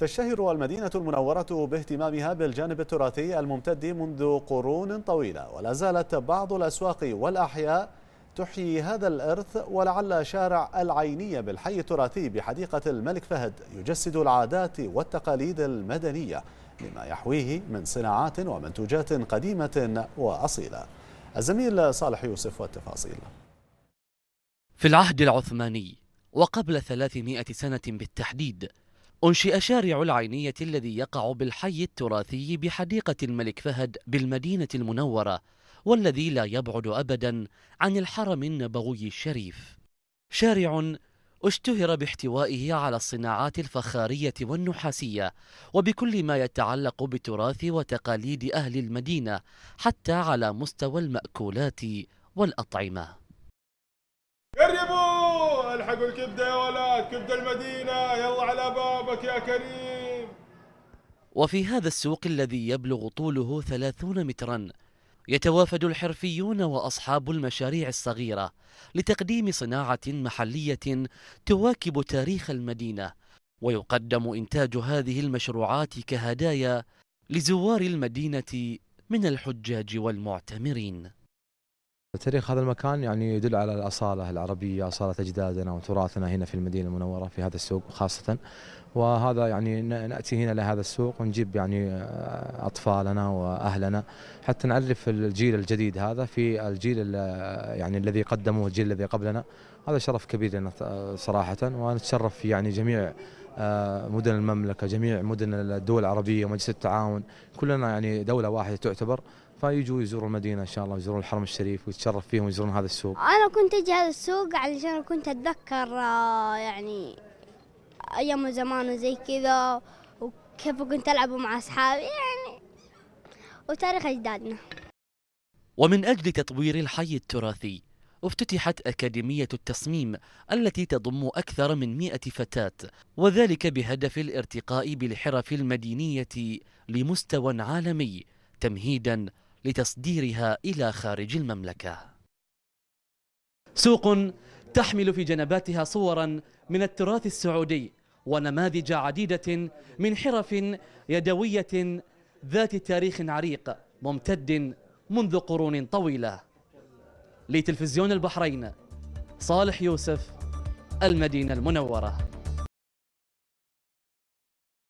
تشتهر المدينة المنورة باهتمامها بالجانب التراثي الممتد منذ قرون طويلة ولا زالت بعض الأسواق والأحياء تحيي هذا الإرث ولعل شارع العينية بالحي التراثي بحديقة الملك فهد يجسد العادات والتقاليد المدنية لما يحويه من صناعات ومنتوجات قديمة وأصيلة الزميل صالح يوسف والتفاصيل في العهد العثماني وقبل 300 سنة بالتحديد أنشئ شارع العينية الذي يقع بالحي التراثي بحديقة الملك فهد بالمدينة المنورة والذي لا يبعد أبدا عن الحرم النبوي الشريف شارع اشتهر باحتوائه على الصناعات الفخارية والنحاسية وبكل ما يتعلق بتراث وتقاليد أهل المدينة حتى على مستوى المأكولات والأطعمة قربوا حق الكبده يا ولد كبده المدينه يلا على بابك يا كريم وفي هذا السوق الذي يبلغ طوله ثلاثون مترا يتوافد الحرفيون واصحاب المشاريع الصغيره لتقديم صناعه محليه تواكب تاريخ المدينه ويقدم انتاج هذه المشروعات كهدايا لزوار المدينه من الحجاج والمعتمرين تاريخ هذا المكان يعني يدل على الأصالة العربية أصالة أجدادنا وتراثنا هنا في المدينة المنورة في هذا السوق خاصة وهذا يعني نأتي هنا لهذا السوق ونجيب يعني آه، أطفالنا وأهلنا حتى نعرف الجيل الجديد هذا في الجيل يعني الذي قدموه الجيل الذي قبلنا هذا شرف كبير لنا آه، صراحة ونتشرف في يعني جميع آه، مدن المملكة جميع مدن الدول العربية ومجلس التعاون كلنا يعني دولة واحدة تعتبر فيجوا يزوروا المدينه ان شاء الله يزورون الحرم الشريف ويتشرف فيهم ويزورون هذا السوق. انا كنت اجي هذا السوق علشان كنت اتذكر آه، يعني ايام زمان وزي كذا وكيف كنت العب مع اصحابي يعني وتاريخ اجدادنا. ومن اجل تطوير الحي التراثي افتتحت أكاديمية التصميم التي تضم أكثر من مئة فتاة وذلك بهدف الارتقاء بالحرف المدينية لمستوى عالمي تمهيدا لتصديرها إلى خارج المملكة سوق تحمل في جنباتها صورا من التراث السعودي ونماذج عديدة من حرف يدوية ذات تاريخ عريق ممتد منذ قرون طويلة لتلفزيون البحرين صالح يوسف المدينة المنورة